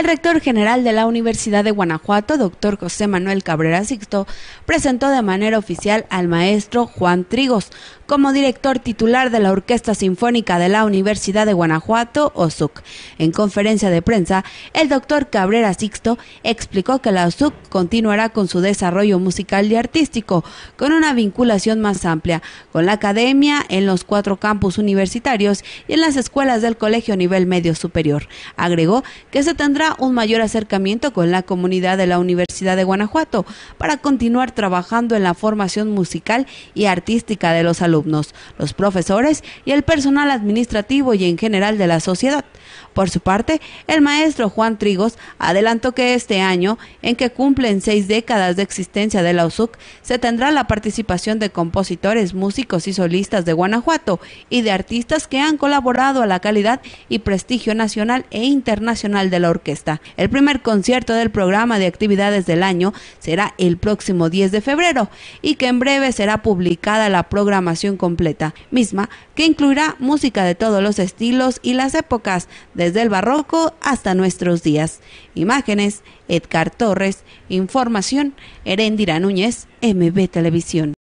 El rector general de la Universidad de Guanajuato, doctor José Manuel Cabrera Sixto, presentó de manera oficial al maestro Juan Trigos como director titular de la Orquesta Sinfónica de la Universidad de Guanajuato, OSUC. En conferencia de prensa, el doctor Cabrera Sixto explicó que la OSUC continuará con su desarrollo musical y artístico, con una vinculación más amplia con la academia en los cuatro campus universitarios y en las escuelas del colegio nivel medio superior. Agregó que se tendrá un mayor acercamiento con la comunidad de la Universidad de Guanajuato para continuar trabajando en la formación musical y artística de los alumnos, los profesores y el personal administrativo y en general de la sociedad. Por su parte, el maestro Juan Trigos adelantó que este año, en que cumplen seis décadas de existencia de la USUC, se tendrá la participación de compositores, músicos y solistas de Guanajuato y de artistas que han colaborado a la calidad y prestigio nacional e internacional de la orquesta. El primer concierto del programa de actividades del año será el próximo 10 de febrero y que en breve será publicada la programación completa, misma que incluirá música de todos los estilos y las épocas, desde el barroco hasta nuestros días. Imágenes, Edgar Torres, información, Herendira Núñez, MB Televisión.